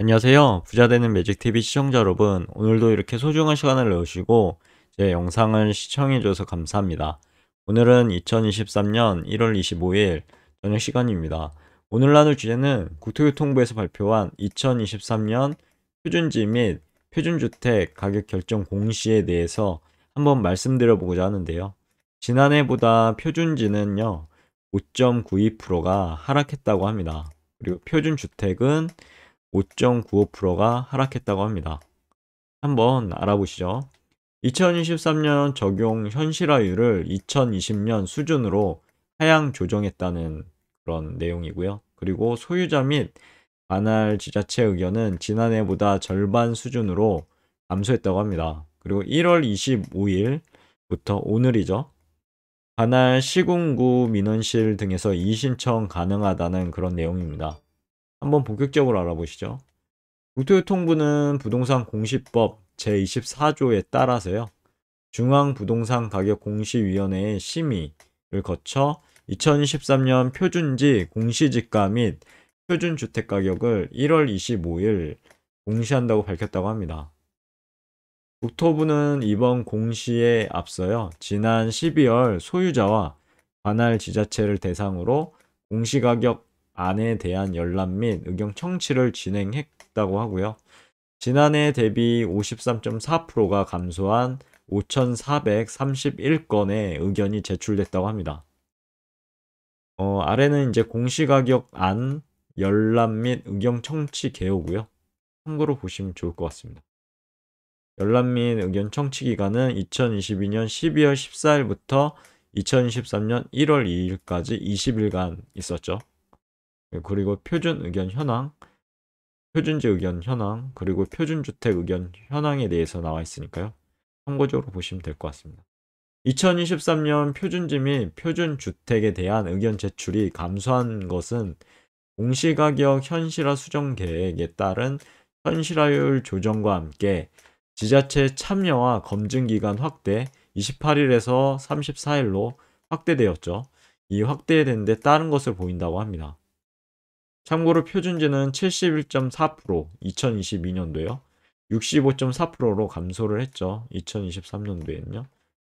안녕하세요. 부자되는 매직TV 시청자 여러분. 오늘도 이렇게 소중한 시간을 내주시고 제 영상을 시청해주셔서 감사합니다. 오늘은 2023년 1월 25일 저녁 시간입니다. 오늘 나눌 주제는 국토교통부에서 발표한 2023년 표준지 및 표준주택 가격 결정 공시에 대해서 한번 말씀드려보고자 하는데요. 지난해보다 표준지는요, 5.92%가 하락했다고 합니다. 그리고 표준주택은 5.95%가 하락했다고 합니다. 한번 알아보시죠. 2023년 적용 현실화율을 2020년 수준으로 하향 조정했다는 그런 내용이고요. 그리고 소유자 및 관할 지자체 의견은 지난해보다 절반 수준으로 감소했다고 합니다. 그리고 1월 25일부터 오늘이죠. 관할 시군구 민원실 등에서 이신청 가능하다는 그런 내용입니다. 한번 본격적으로 알아보시죠. 국토교통부는 부동산 공시법 제24조에 따라서요. 중앙부동산가격공시위원회의 심의를 거쳐 2023년 표준지 공시지가 및 표준주택가격을 1월 25일 공시한다고 밝혔다고 합니다. 국토부는 이번 공시에 앞서요. 지난 12월 소유자와 관할 지자체를 대상으로 공시가격 안에 대한 열람 및 의견 청취를 진행했다고 하고요. 지난해 대비 53.4%가 감소한 5,431건의 의견이 제출됐다고 합니다. 어, 아래는 이제 공시가격 안 열람 및 의견 청취 개요고요. 참고로 보시면 좋을 것 같습니다. 열람 및 의견 청취 기간은 2022년 12월 14일부터 2023년 1월 2일까지 20일간 있었죠. 예, 그리고 표준 의견 현황, 표준지 의견 현황, 그리고 표준주택 의견 현황에 대해서 나와 있으니까요. 참고적으로 보시면 될 것 같습니다. 2023년 표준지 및 표준주택에 대한 의견 제출이 감소한 것은 공시가격 현실화 수정 계획에 따른 현실화율 조정과 함께 지자체 참여와 검증기간 확대 28일에서 34일로 확대되었죠. 이 확대된 데 따른 것을 보인다고 합니다. 참고로 표준지는 71.4% 2022년도요. 에 65.4%로 감소를 했죠. 2023년도에는요.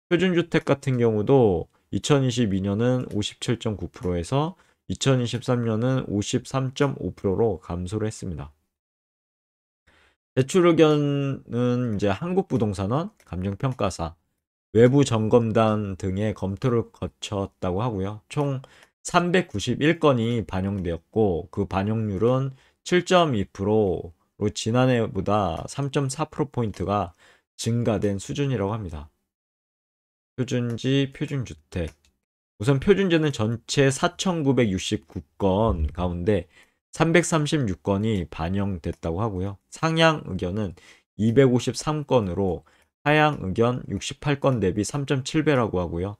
표준주택 같은 경우도 2022년은 57.9%에서 2023년은 53.5%로 감소를 했습니다. 대출 의견은 이제 한국부동산원, 감정평가사, 외부 점검단 등의 검토를 거쳤다고 하고요. 총 391건이 반영되었고 그 반영률은 7.2%로 지난해보다 3.4%포인트가 증가된 수준이라고 합니다. 표준지, 표준주택. 우선 표준지는 전체 4,969건 가운데 336건이 반영됐다고 하고요. 상향 의견은 253건으로 하향 의견 68건 대비 3.7배라고 하고요.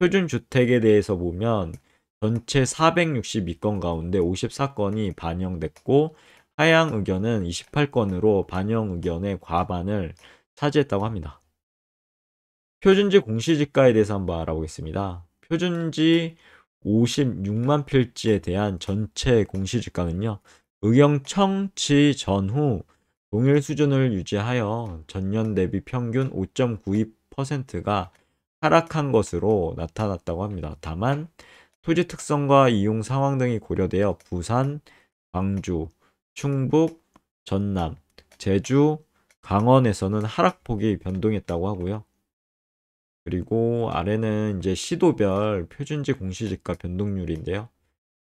표준주택에 대해서 보면 전체 462건 가운데 54건이 반영됐고 하향 의견은 28건으로 반영 의견의 과반을 차지했다고 합니다. 표준지 공시지가에 대해서 한번 알아보겠습니다. 표준지 56만 필지에 대한 전체 공시지가는요. 의경청취 전후 동일 수준을 유지하여 전년 대비 평균 5.92%가 하락한 것으로 나타났다고 합니다. 다만 토지 특성과 이용 상황 등이 고려되어 부산, 광주, 충북, 전남, 제주, 강원에서는 하락폭이 변동했다고 하고요. 그리고 아래는 이제 시도별 표준지 공시지가 변동률인데요.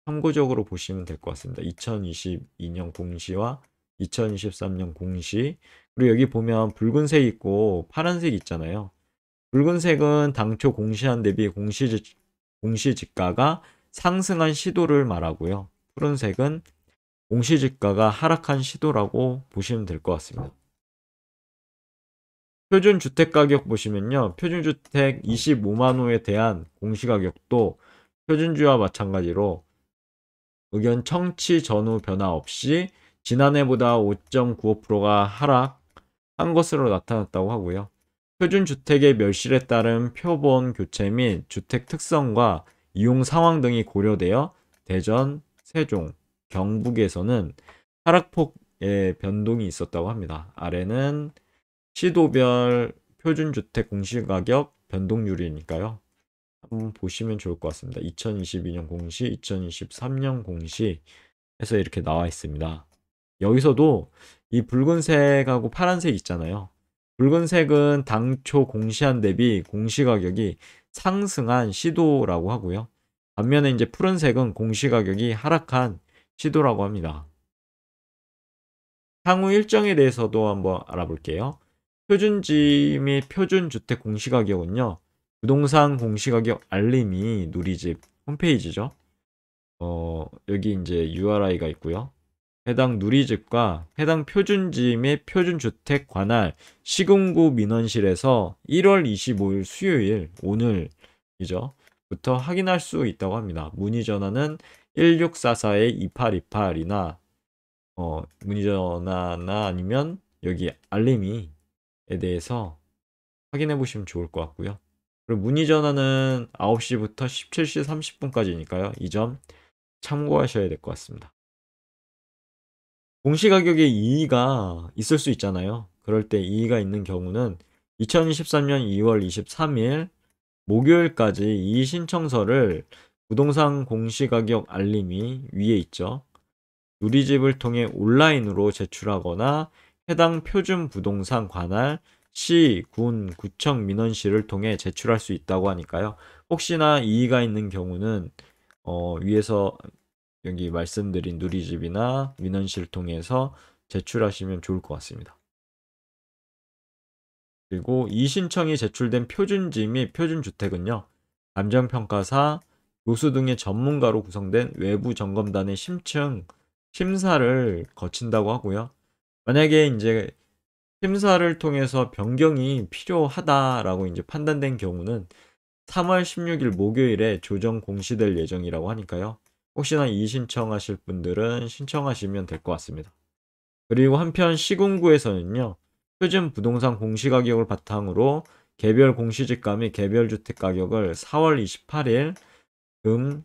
참고적으로 보시면 될 것 같습니다. 2022년 공시와 2023년 공시 그리고 여기 보면 붉은색 있고 파란색 있잖아요. 붉은색은 당초 공시한 대비 공시 지 공시지가가 상승한 시도를 말하고요. 푸른색은 공시지가가 하락한 시도라고 보시면 될 것 같습니다. 표준 주택 가격 보시면요. 표준 주택 25만 호에 대한 공시 가격도 표준주와 마찬가지로 의견 청취 전후 변화 없이 지난해보다 5.95%가 하락한 것으로 나타났다고 하고요. 표준주택의 멸실에 따른 표본 교체 및 주택 특성과 이용 상황 등이 고려되어 대전, 세종, 경북에서는 하락폭의 변동이 있었다고 합니다. 아래는 시도별 표준주택 공시가격 변동률이니까요. 한번 보시면 좋을 것 같습니다. 2022년 공시, 2023년 공시 해서 이렇게 나와 있습니다. 여기서도 이 붉은색하고 파란색 있잖아요. 붉은색은 당초 공시한 대비 공시가격이 상승한 시도라고 하고요. 반면에 이제 푸른색은 공시가격이 하락한 시도라고 합니다. 향후 일정에 대해서도 한번 알아볼게요. 표준지 및 표준주택 공시가격은요. 부동산 공시가격 알림이 누리집 홈페이지죠. 어, 여기 이제 URI가 있고요. 해당 누리집과 해당 표준지 및 표준주택 관할 시군구 민원실에서 1월 25일 수요일 오늘이죠. 부터 확인할 수 있다고 합니다. 문의 전화는 1644-2828이나 어, 문의 전화나 아니면 여기 알림이에 대해서 확인해 보시면 좋을 것 같고요. 그리고 문의 전화는 9시부터 17시 30분까지니까요. 이 점 참고하셔야 될 것 같습니다. 공시가격에 이의가 있을 수 있잖아요. 그럴 때 이의가 있는 경우는 2023년 2월 23일 목요일까지 이의 신청서를 부동산 공시가격 알림이 위에 있죠. 누리집을 통해 온라인으로 제출하거나 해당 표준 부동산 관할 시, 군, 구청, 민원실을 통해 제출할 수 있다고 하니까요. 혹시나 이의가 있는 경우는 어, 위에서 여기 말씀드린 누리집이나 민원실 통해서 제출하시면 좋을 것 같습니다. 그리고 이 신청이 제출된 표준지 및 표준주택은요. 감정평가사, 교수 등의 전문가로 구성된 외부 점검단의 심층, 심사를 거친다고 하고요. 만약에 이제 심사를 통해서 변경이 필요하다라고 이제 판단된 경우는 3월 16일 목요일에 조정 공시될 예정이라고 하니까요. 혹시나 이신청하실 분들은 신청하시면 될 것 같습니다. 그리고 한편 시군구에서는요. 표준 부동산 공시가격을 바탕으로 개별 공시지가 및 개별 주택 가격을 4월 28일 음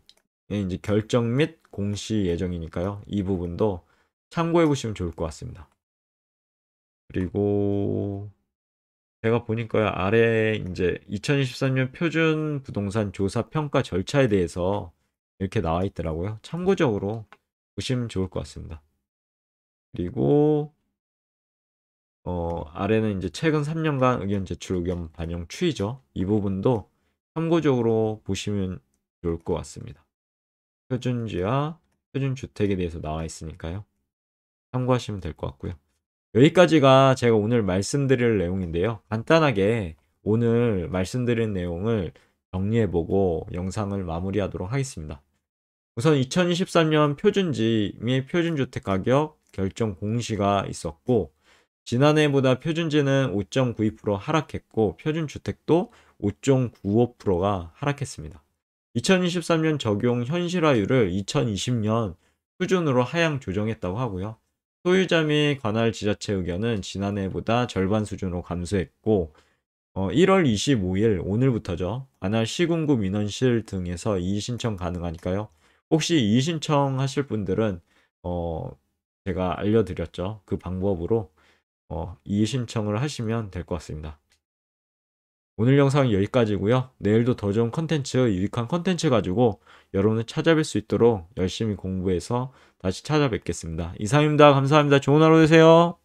이제 결정 및 공시 예정이니까요. 이 부분도 참고해 보시면 좋을 것 같습니다. 그리고 제가 보니까요. 아래 이제 2023년 표준 부동산 조사 평가 절차에 대해서 이렇게 나와 있더라고요. 참고적으로 보시면 좋을 것 같습니다. 그리고 어, 아래는 이제 최근 3년간 의견 제출 의견 반영 추이죠. 이 부분도 참고적으로 보시면 좋을 것 같습니다. 표준지와 표준주택에 대해서 나와 있으니까요. 참고하시면 될 것 같고요. 여기까지가 제가 오늘 말씀드릴 내용인데요. 간단하게 오늘 말씀드린 내용을 정리해보고 영상을 마무리하도록 하겠습니다. 우선 2023년 표준지및 표준주택 가격 결정 공시가 있었고 지난해보다 표준지는 5.92% 하락했고 표준주택도 5.95%가 하락했습니다. 2023년 적용 현실화율을 2020년 수준으로 하향 조정했다고 하고요. 소유자 및 관할 지자체 의견은 지난해보다 절반 수준으로 감소했고 어, 1월 25일 오늘부터죠. 관할 시군구 민원실 등에서 이의신청 가능하니까요. 혹시 이신청 의 하실 분들은 어 제가 알려드렸죠. 그 방법으로 어, 이의신청을 하시면 될 것 같습니다. 오늘 영상은 여기까지고요. 내일도 더 좋은 컨텐츠, 유익한 컨텐츠 가지고 여러분을 찾아뵐 수 있도록 열심히 공부해서 다시 찾아뵙겠습니다. 이상입니다. 감사합니다. 좋은 하루 되세요.